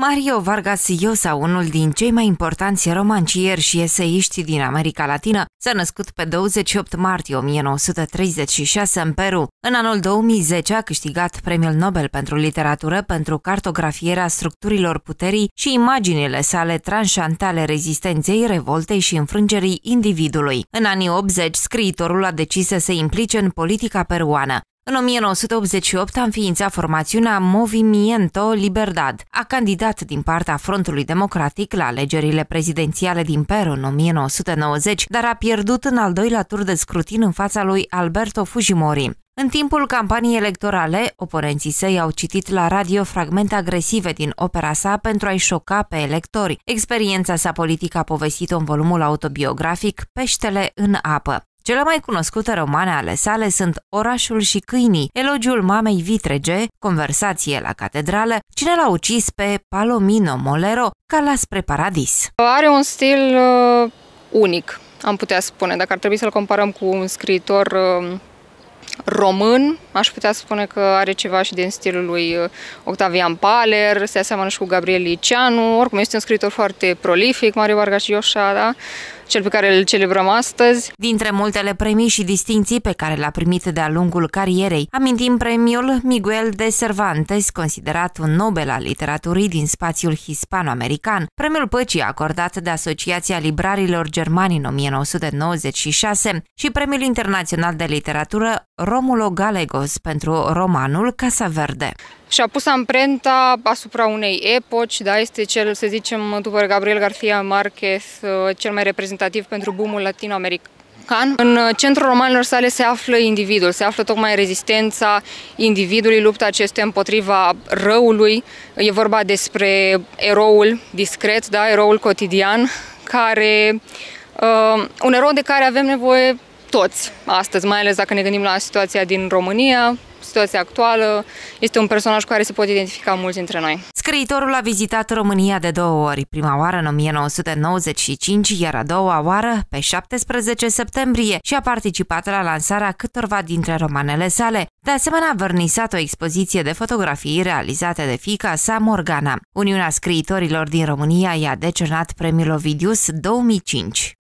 Mario Vargas Llosa, unul din cei mai importanți romancieri și eseiști din America Latină, s-a născut pe 28 martie 1936 în Peru. În anul 2010 a câștigat premiul Nobel pentru literatură pentru cartografierea structurilor puterii și imaginile sale tranșante ale rezistenței, revoltei și înfrângerii individului. În anii 80, scriitorul a decis să se implice în politica peruană. În 1988 a înființat formațiunea Movimiento Liberdad. A candidat din partea Frontului Democratic la alegerile prezidențiale din Peru în 1990, dar a pierdut în al doilea tur de scrutin în fața lui Alberto Fujimori. În timpul campaniei electorale, oponenții săi au citit la radio fragmente agresive din opera sa pentru a-i șoca pe electori. Experiența sa politică a povestit-o în volumul autobiografic Peștele în apă. Cele mai cunoscute romane ale sale sunt Orașul și câinii, Elogiul mamei vitrege, Conversație la catedrală, Cine l-a ucis pe Palomino Molero, calas spre paradis. Are un stil uh, unic, am putea spune. Dacă ar trebui să-l comparăm cu un scriitor uh, român, aș putea spune că are ceva și din stilul lui uh, Octavian Paler, se aseamănă și cu Gabriel Liceanu, oricum este un scriitor foarte prolific, Mario Vargas Llosa, da? cel pe care îl celebrăm astăzi. Dintre multele premii și distinții pe care le-a primit de-a lungul carierei, amintim premiul Miguel de Cervantes, considerat un Nobel al literaturii din spațiul hispano-american, premiul Păcii acordat de Asociația Librarilor Germani în 1996 și premiul internațional de literatură Romulo Galegos pentru romanul Casa Verde și a pus amprenta asupra unei epoci, da, este cel, să zicem, după Gabriel García Márquez, uh, cel mai reprezentativ pentru boomul latinoamerican Can. În uh, centrul romanilor sale se află individul, se află tocmai rezistența individului, lupta acestuia împotriva răului. E vorba despre eroul discret, da, eroul cotidian, care, uh, un erou de care avem nevoie toți astăzi, mai ales dacă ne gândim la situația din România, situația actuală, este un personaj cu care se pot identifica mulți dintre noi. Scriitorul a vizitat România de două ori, prima oară în 1995, iar a doua oară pe 17 septembrie și a participat la lansarea câtorva dintre romanele sale. De asemenea, a vărnisat o expoziție de fotografii realizate de fica sa, Morgana. Uniunea Scriitorilor din România i-a decernat premiul Ovidius 2005.